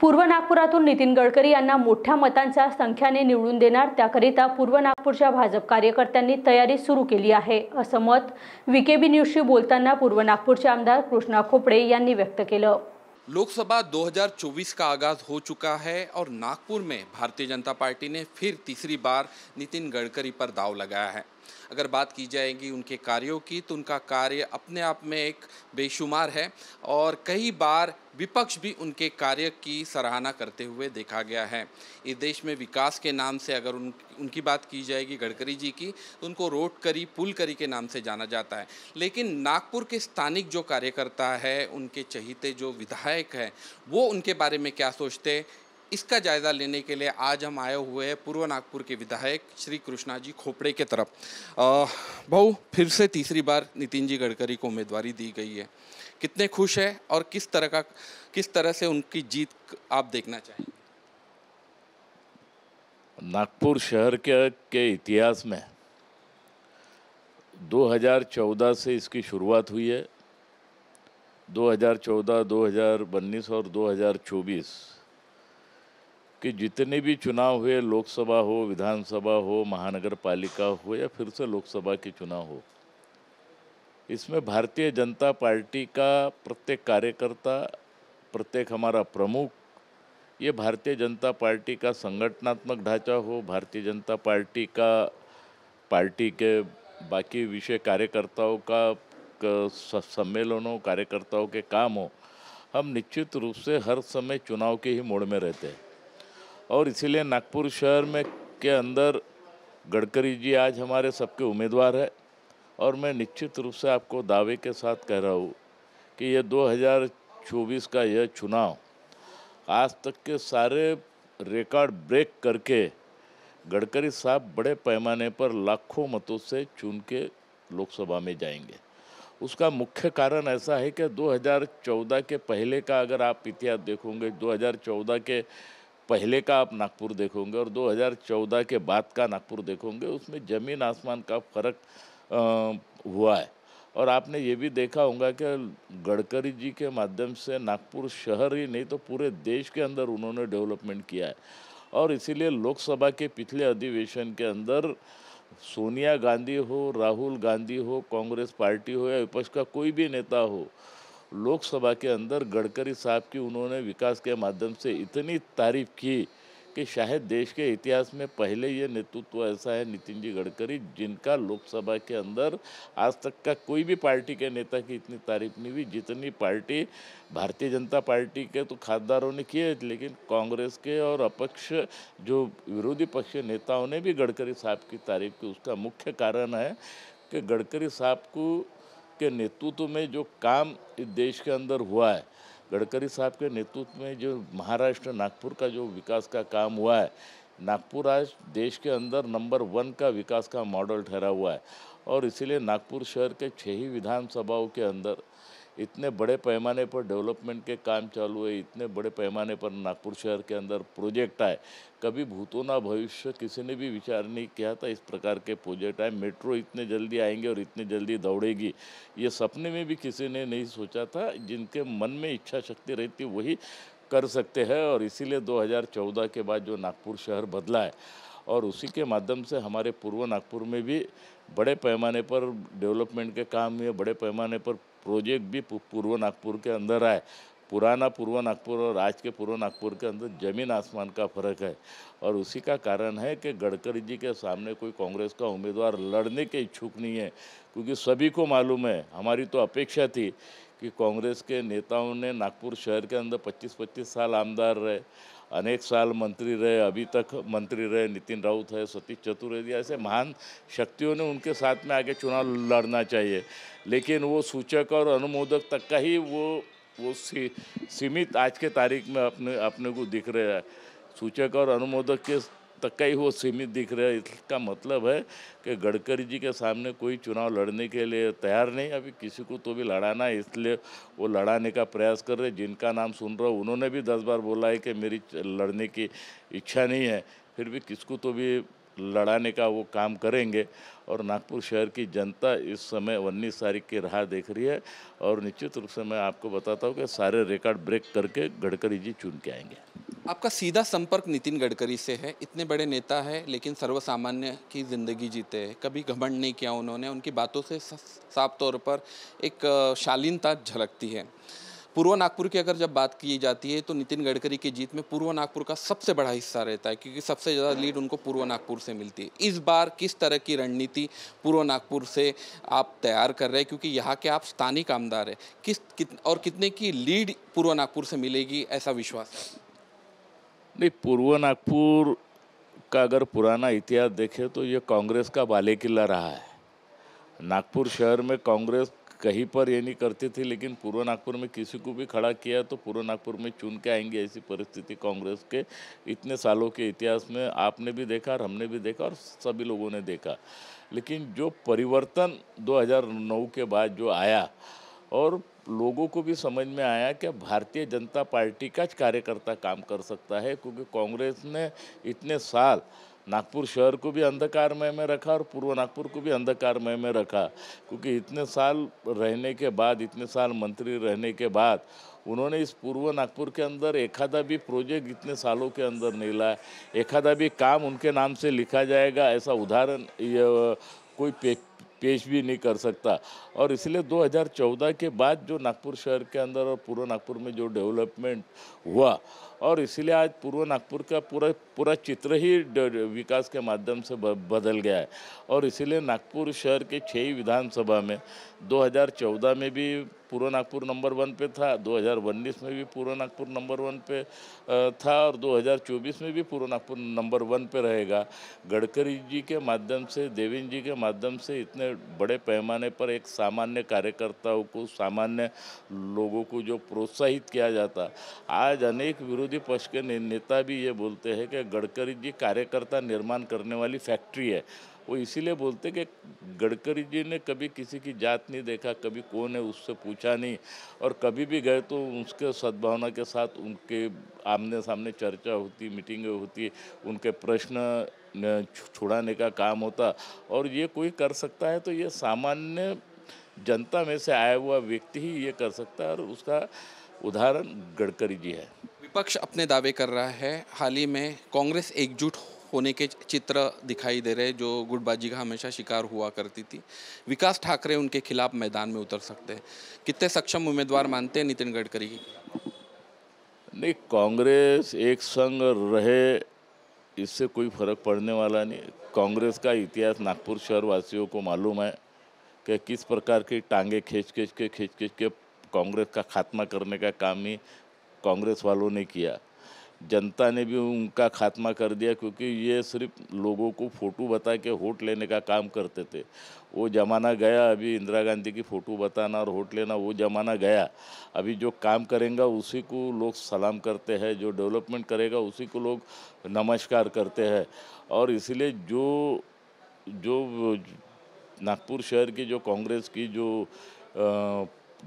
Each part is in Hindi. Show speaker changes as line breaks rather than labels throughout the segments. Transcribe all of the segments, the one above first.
पूर्व नागपुर नितीन गडकरी यांना मोठ्या मतांच्या संख्याने निवडून पूर्व नागपुर भाजप कार्यकर्त्यांनी तयारी सुरू केली आहे असं मत विकेबी न्यूजशी बोलताना पूर्व नागपुर आमदार कृष्णा खोपड़े व्यक्त केलं लोकसभा 2024 का आगाज हो चुका है और नागपुर में भारतीय जनता पार्टी ने फिर तीसरी बार नितिन गडकरी पर दाव लगाया है अगर बात की जाएगी उनके कार्यों की तो उनका कार्य अपने आप में एक बेशुमार है और कई बार विपक्ष भी उनके कार्य की सराहना करते हुए देखा गया है इस देश में विकास के नाम से अगर उन उनकी बात की जाएगी गडकरी जी की तो उनको रोड करी पुल करी के नाम से जाना जाता है लेकिन नागपुर के स्थानिक जो कार्यकर्ता है उनके चहीते जो विधायक हैं वो उनके बारे में क्या सोचते इसका जायज़ा लेने के लिए आज हम आए हुए हैं पूर्व नागपुर के विधायक श्री कृष्णा जी खोपड़े के तरफ बहु फिर से तीसरी बार नितिन जी गडकरी को उम्मीदवारी दी गई है कितने खुश है और किस तरह का किस तरह से उनकी जीत आप देखना चाहिए
नागपुर शहर के, के इतिहास में 2014 से इसकी शुरुआत हुई है 2014, 2019 और 2024 कि जितने भी चुनाव हुए लोकसभा हो विधानसभा हो महानगर पालिका हो या फिर से लोकसभा के चुनाव हो इसमें भारतीय जनता पार्टी का प्रत्येक कार्यकर्ता प्रत्येक हमारा प्रमुख ये भारतीय जनता पार्टी का संगठनात्मक ढांचा हो भारतीय जनता पार्टी का पार्टी के बाकी विषय कार्यकर्ताओं का सम्मेलनों कार्यकर्ताओं के काम हो हम निश्चित रूप से हर समय चुनाव के ही मोड़ में रहते हैं और इसीलिए नागपुर शहर में के अंदर गडकरी जी आज हमारे सबके उम्मीदवार है और मैं निश्चित रूप से आपको दावे के साथ कह रहा हूँ कि यह 2024 का यह चुनाव आज तक के सारे रिकॉर्ड ब्रेक करके गडकरी साहब बड़े पैमाने पर लाखों मतों से चुन के लोकसभा में जाएंगे उसका मुख्य कारण ऐसा है कि 2014 के पहले का अगर आप इतिहास देखोगे 2014 के पहले का आप नागपुर देखोगे और 2014 के बाद का नागपुर देखोगे उसमें ज़मीन आसमान का फर्क हुआ है और आपने ये भी देखा होगा कि गडकरी जी के माध्यम से नागपुर शहर ही नहीं तो पूरे देश के अंदर उन्होंने डेवलपमेंट किया है और इसीलिए लोकसभा के पिछले अधिवेशन के अंदर सोनिया गांधी हो राहुल गांधी हो कांग्रेस पार्टी हो या विपक्ष का कोई भी नेता हो लोकसभा के अंदर गडकरी साहब की उन्होंने विकास के माध्यम से इतनी तारीफ की कि शायद देश के इतिहास में पहले ये नेतृत्व ऐसा है नितिन जी गडकरी जिनका लोकसभा के अंदर आज तक का कोई भी पार्टी के नेता की इतनी तारीफ नहीं हुई जितनी पार्टी भारतीय जनता पार्टी के तो खासदारों ने किए लेकिन कांग्रेस के और अपक्ष जो विरोधी पक्ष नेताओं ने भी गडकरी साहब की तारीफ की उसका मुख्य कारण है कि गडकरी साहब को के नेतृत्व में जो काम इस देश के अंदर हुआ है गडकरी साहब के नेतृत्व में जो महाराष्ट्र नागपुर का जो विकास का काम हुआ है नागपुर आज देश के अंदर नंबर वन का विकास का मॉडल ठहरा हुआ है और इसीलिए नागपुर शहर के छह ही विधानसभाओं के अंदर इतने बड़े पैमाने पर डेवलपमेंट के काम चालू है इतने बड़े पैमाने पर नागपुर शहर के अंदर प्रोजेक्ट आए कभी भूतों ना भविष्य किसी ने भी विचार नहीं किया था इस प्रकार के प्रोजेक्ट आए मेट्रो इतने जल्दी आएंगे और इतने जल्दी दौड़ेगी ये सपने में भी किसी ने नहीं सोचा था जिनके मन में इच्छा शक्ति रहती वही कर सकते हैं और इसीलिए 2014 के बाद जो नागपुर शहर बदला है और उसी के माध्यम से हमारे पूर्व नागपुर में भी बड़े पैमाने पर डेवलपमेंट के काम हुए बड़े पैमाने पर प्रोजेक्ट भी पूर्व नागपुर के अंदर आए पुराना पूर्व नागपुर और आज के पूर्व नागपुर के अंदर जमीन आसमान का फर्क है और उसी का कारण है कि गडकरी जी के सामने कोई कांग्रेस का उम्मीदवार लड़ने के इच्छुक नहीं है क्योंकि सभी को मालूम है हमारी तो अपेक्षा थी कि कांग्रेस के नेताओं ने नागपुर शहर के अंदर 25-25 साल आमदार रहे अनेक साल मंत्री रहे अभी तक मंत्री रहे नितिन राउत है सतीश चतुर्वेदी ऐसे महान शक्तियों ने उनके साथ में आगे चुनाव लड़ना चाहिए लेकिन वो सूचक और अनुमोदक तक का ही वो वो सी सीमित आज के तारीख में अपने अपने को दिख रहे हैं सूचक और अनुमोदक के तक ही वो सीमित दिख रहा है इसका मतलब है कि गडकरी जी के सामने कोई चुनाव लड़ने के लिए तैयार नहीं अभी किसी को तो भी लड़ाना है इसलिए वो लड़ाने का प्रयास कर रहे जिनका नाम सुन रहा हूँ उन्होंने भी दस बार बोला है कि मेरी लड़ने की इच्छा नहीं है फिर भी किसको तो भी लड़ाने का वो काम करेंगे और नागपुर शहर की जनता इस समय उन्नीस तारीख की राह देख रही है और निश्चित रूप से मैं आपको बताता हूँ कि सारे रिकॉर्ड ब्रेक करके गडकरी जी चुन के आएंगे
आपका सीधा संपर्क नितिन
गडकरी से है इतने बड़े नेता है लेकिन सर्वसामान्य
की ज़िंदगी जीते हैं कभी घमंड नहीं किया उन्होंने उनकी बातों से साफ तौर पर एक शालीनता झलकती है पूर्व नागपुर की अगर जब बात की जाती है तो नितिन गडकरी की जीत में पूर्व नागपुर का सबसे बड़ा हिस्सा रहता है क्योंकि सबसे ज़्यादा लीड उनको पूर्व नागपुर से मिलती है इस बार किस तरह की रणनीति पूर्व नागपुर से आप तैयार कर रहे हैं क्योंकि यहाँ के आप स्थानीय कामदार हैं किस कित, और कितने की लीड पूर्व नागपुर से मिलेगी ऐसा विश्वास है
नहीं पूर्व नागपुर का अगर पुराना इतिहास देखें तो ये कांग्रेस का बाले किला रहा है नागपुर शहर में कांग्रेस कहीं पर ये नहीं करती थी लेकिन पूर्व नागपुर में किसी को भी खड़ा किया तो पूर्व नागपुर में चुन के आएंगे ऐसी परिस्थिति कांग्रेस के इतने सालों के इतिहास में आपने भी देखा और हमने भी देखा और सभी लोगों ने देखा लेकिन जो परिवर्तन 2009 के बाद जो आया और लोगों को भी समझ में आया कि भारतीय जनता पार्टी का कार्यकर्ता काम कर सकता है क्योंकि कांग्रेस ने इतने साल नागपुर शहर को भी अंधकारमय में रखा और पूर्व नागपुर को भी अंधकारमय में रखा क्योंकि इतने साल रहने के बाद इतने साल मंत्री रहने के बाद उन्होंने इस पूर्व नागपुर के अंदर एखादा भी प्रोजेक्ट इतने सालों के अंदर नहीं लाया एखादा भी काम उनके नाम से लिखा जाएगा ऐसा उदाहरण कोई पेश भी नहीं कर सकता और इसलिए 2014 के बाद जो नागपुर शहर के अंदर और पूर्व नागपुर में जो डेवलपमेंट हुआ और इसलिए आज पूर्व नागपुर का पूरा पूरा चित्र ही विकास के माध्यम से बदल गया है और इसीलिए नागपुर शहर के छः विधानसभा में 2014 में भी पूर्व नागपुर नंबर वन पे था 2019 में भी पूर्व नागपुर नंबर वन पे था और 2024 में भी पूर्व नागपुर नंबर वन पे रहेगा गडकरी जी के माध्यम से देवेंद्र जी के माध्यम से इतने बड़े पैमाने पर एक सामान्य कार्यकर्ताओं को सामान्य लोगों को जो प्रोत्साहित किया जाता आज अनेक विरोधी पक्ष के नेता भी ये बोलते हैं कि गडकरी जी कार्यकर्ता निर्माण करने वाली फैक्ट्री है वो इसीलिए बोलते कि गडकरी जी ने कभी किसी की जात नहीं देखा कभी कौन है उससे पूछा नहीं और कभी भी गए तो उसके सद्भावना के साथ उनके आमने सामने चर्चा होती मीटिंगें होती उनके प्रश्न छुड़ाने का काम होता और ये कोई कर सकता है तो ये सामान्य जनता में से आया हुआ व्यक्ति ही ये कर सकता है और उसका उदाहरण गडकरी जी है विपक्ष अपने
दावे कर रहा है हाल ही में कांग्रेस एकजुट होने के चित्र दिखाई दे रहे जो गुटबाजी का हमेशा शिकार हुआ करती थी विकास ठाकरे उनके खिलाफ मैदान में उतर सकते हैं कितने सक्षम उम्मीदवार मानते हैं नितिन गडकरी
नहीं कांग्रेस एक संग रहे इससे कोई फर्क पड़ने वाला नहीं कांग्रेस का इतिहास नागपुर शहरवासियों को मालूम है कि किस प्रकार की टांगे खींच खींच के खींच खींच के कांग्रेस का खात्मा करने का काम ही कांग्रेस वालों ने किया जनता ने भी उनका खात्मा कर दिया क्योंकि ये सिर्फ लोगों को फ़ोटो बता के होट लेने का काम करते थे वो ज़माना गया अभी इंदिरा गांधी की फ़ोटो बताना और होट लेना वो ज़माना गया अभी जो काम करेगा उसी को लोग सलाम करते हैं जो डेवलपमेंट करेगा उसी को लोग नमस्कार करते हैं और इसलिए जो जो नागपुर शहर की जो कांग्रेस की जो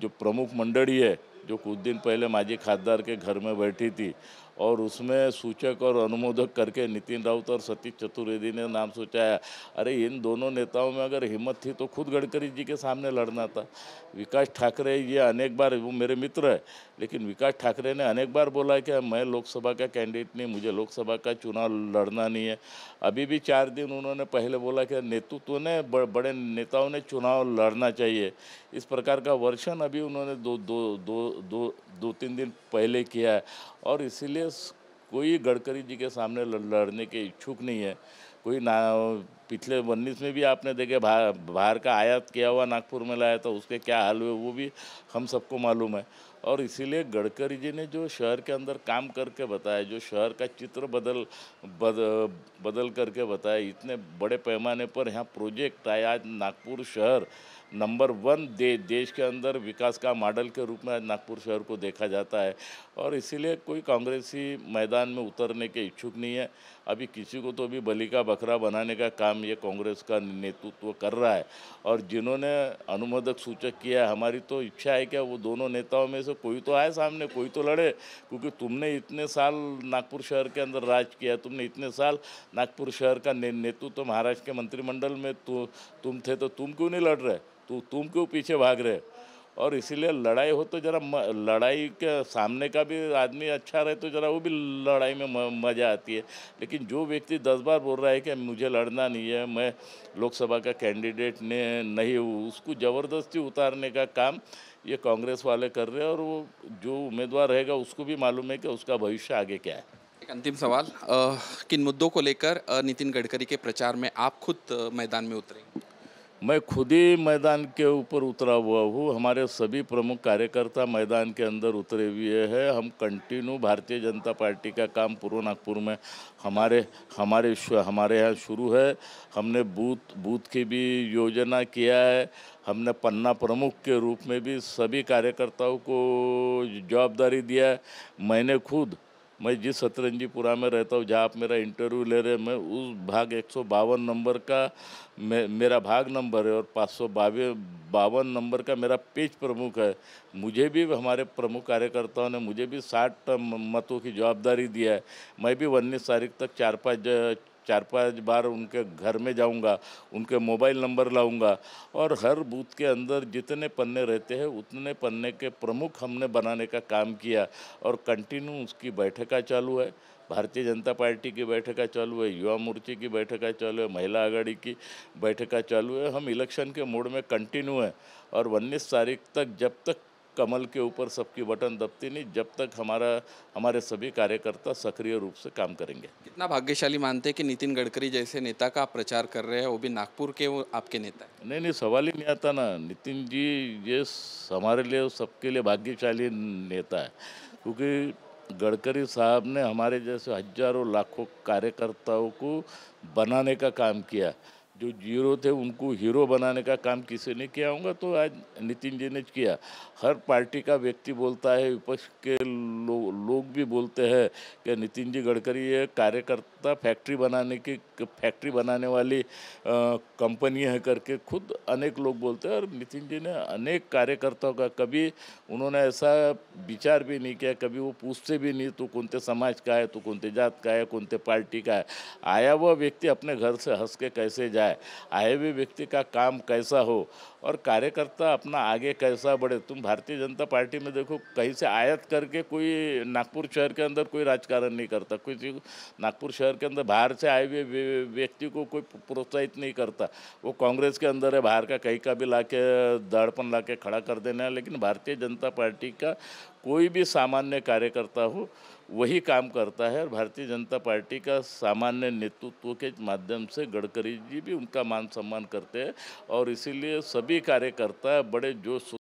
जो प्रमुख मंडली है जो कुछ दिन पहले माजी खासदार के घर में बैठी थी और उसमें सूचक और अनुमोदक करके नितिन राउत और सतीश चतुर्वेदी ने नाम सोचाया अरे इन दोनों नेताओं में अगर हिम्मत थी तो खुद गडकरी जी के सामने लड़ना था विकास ठाकरे ये अनेक बार वो मेरे मित्र है लेकिन विकास ठाकरे ने अनेक बार बोला कि मैं लोकसभा का कैंडिडेट नहीं मुझे लोकसभा का चुनाव लड़ना नहीं है अभी भी चार दिन उन्होंने पहले बोला कि नेतृत्व ने बड़े नेताओं ने चुनाव लड़ना चाहिए इस प्रकार का वर्षन अभी उन्होंने दो दो दो दो दो तीन दिन पहले किया है और इसीलिए कोई गडकरी जी के सामने लड़ने के इच्छुक नहीं है कोई ना पिछले उन्नीस में भी आपने देखे बाहर बाहर का आयात किया हुआ नागपुर में लाया तो उसके क्या हाल हुए वो भी हम सबको मालूम है और इसीलिए गडकरी जी ने जो शहर के अंदर काम करके बताया जो शहर का चित्र बदल बद, बदल करके बताया इतने बड़े पैमाने पर यहाँ प्रोजेक्ट आए आज नागपुर शहर नंबर वन दे देश के अंदर विकास का मॉडल के रूप में आज नागपुर शहर को देखा जाता है और इसीलिए कोई कांग्रेसी मैदान में उतरने के इच्छुक नहीं है अभी किसी को तो अभी बलि का बकरा बनाने का काम ये कांग्रेस का नेतृत्व कर रहा है और जिन्होंने अनुमोदक सूचक किया है हमारी तो इच्छा है क्या वो दोनों नेताओं में से कोई तो आए सामने कोई तो लड़े क्योंकि तुमने इतने साल नागपुर शहर के अंदर राज किया तुमने इतने साल नागपुर शहर का ने, नेतृत्व तो महाराष्ट्र के मंत्रिमंडल में तु, तुम थे तो तुम क्यों नहीं लड़ रहे तो तु, तुम क्यों पीछे भाग रहे और इसीलिए लड़ाई हो तो ज़रा लड़ाई के सामने का भी आदमी अच्छा रहे तो ज़रा वो भी लड़ाई में मज़ा आती है लेकिन जो व्यक्ति दस बार बोल रहा है कि मुझे लड़ना नहीं है मैं लोकसभा का कैंडिडेट ने नहीं हूँ उसको ज़बरदस्ती उतारने का काम ये कांग्रेस वाले कर रहे हैं और वो जो उम्मीदवार रहेगा उसको भी मालूम है कि उसका भविष्य आगे क्या है एक अंतिम सवाल किन मुद्दों को लेकर नितिन गडकरी के प्रचार में आप खुद मैदान में उतरेंगे मैं खुद ही मैदान के ऊपर उतरा हुआ हूँ हमारे सभी प्रमुख कार्यकर्ता मैदान के अंदर उतरे हुए हैं हम कंटिन्यू भारतीय जनता पार्टी का काम पूर्व नागपुर में हमारे हमारे हमारे यहाँ शुरू है हमने बूथ बूथ की भी योजना किया है हमने पन्ना प्रमुख के रूप में भी सभी कार्यकर्ताओं को जवाबदारी दिया है मैंने खुद मैं जिस सतरंजीपुरा में रहता हूँ जहाँ आप मेरा इंटरव्यू ले रहे हैं मैं उस भाग एक नंबर का मे, मेरा भाग नंबर है और पाँच सौ बावन नंबर का मेरा पेज प्रमुख है मुझे भी हमारे प्रमुख कार्यकर्ताओं ने मुझे भी साठ मतों की जवाबदारी दिया है मैं भी उन्नीस तारीख तक चार पाँच चार पांच बार उनके घर में जाऊंगा उनके मोबाइल नंबर लाऊंगा और हर बूथ के अंदर जितने पन्ने रहते हैं उतने पन्ने के प्रमुख हमने बनाने का काम किया और कंटिन्यू उसकी बैठक चालू है भारतीय जनता पार्टी की बैठक चालू है युवा मोर्चे की बैठक चालू है महिला आघाड़ी की बैठक चालू है हम इलेक्शन के मोड में कंटिन्यू है और उन्नीस तारीख तक जब तक कमल के ऊपर सबकी बटन दबती नहीं जब तक हमारा हमारे सभी कार्यकर्ता सक्रिय रूप से काम करेंगे कितना भाग्यशाली मानते हैं कि नितिन गडकरी जैसे नेता का आप प्रचार कर रहे हैं वो भी नागपुर के वो आपके नेता है नहीं नहीं सवाल ही नहीं आता ना नितिन जी ये हमारे लिए सबके लिए भाग्यशाली नेता है क्योंकि गडकरी साहब ने हमारे जैसे हजारों लाखों कार्यकर्ताओं को बनाने का काम किया जो जीरो थे उनको हीरो बनाने का काम किसी ने किया होगा तो आज नितिन जी ने किया हर पार्टी का व्यक्ति बोलता है विपक्ष के लो, लोग भी बोलते हैं कि नितिन जी गडकरी ये कार्यकर्ता फैक्ट्री बनाने की फैक्ट्री बनाने वाली कंपनी है करके खुद अनेक लोग बोलते हैं और नितिन जी ने अनेक कार्यकर्ताओं का कभी उन्होंने ऐसा विचार भी नहीं किया कभी वो पूछते भी नहीं तो कौनते समाज का है तो कौनते जात का है कौनते पार्टी का है आया वह व्यक्ति अपने घर से हंस के कैसे जाए है आए हुए व्यक्ति का काम कैसा हो और कार्यकर्ता अपना आगे कैसा बढ़े तुम भारतीय जनता पार्टी में देखो कहीं से आयत करके कोई नागपुर शहर के अंदर कोई राजकारण नहीं करता कोई नागपुर शहर के अंदर बाहर से आए हुए व्यक्ति को कोई प्रोत्साहित नहीं करता वो कांग्रेस के अंदर है बाहर का कहीं का भी ला के दड़पन ला के खड़ा कर देना है लेकिन भारतीय जनता पार्टी का कोई भी सामान्य कार्यकर्ता हो वही काम करता है और भारतीय जनता पार्टी का सामान्य नेतृत्व के माध्यम से गडकरी जी भी उनका मान सम्मान करते हैं और इसीलिए सभी कार्यकर्ता बड़े जोश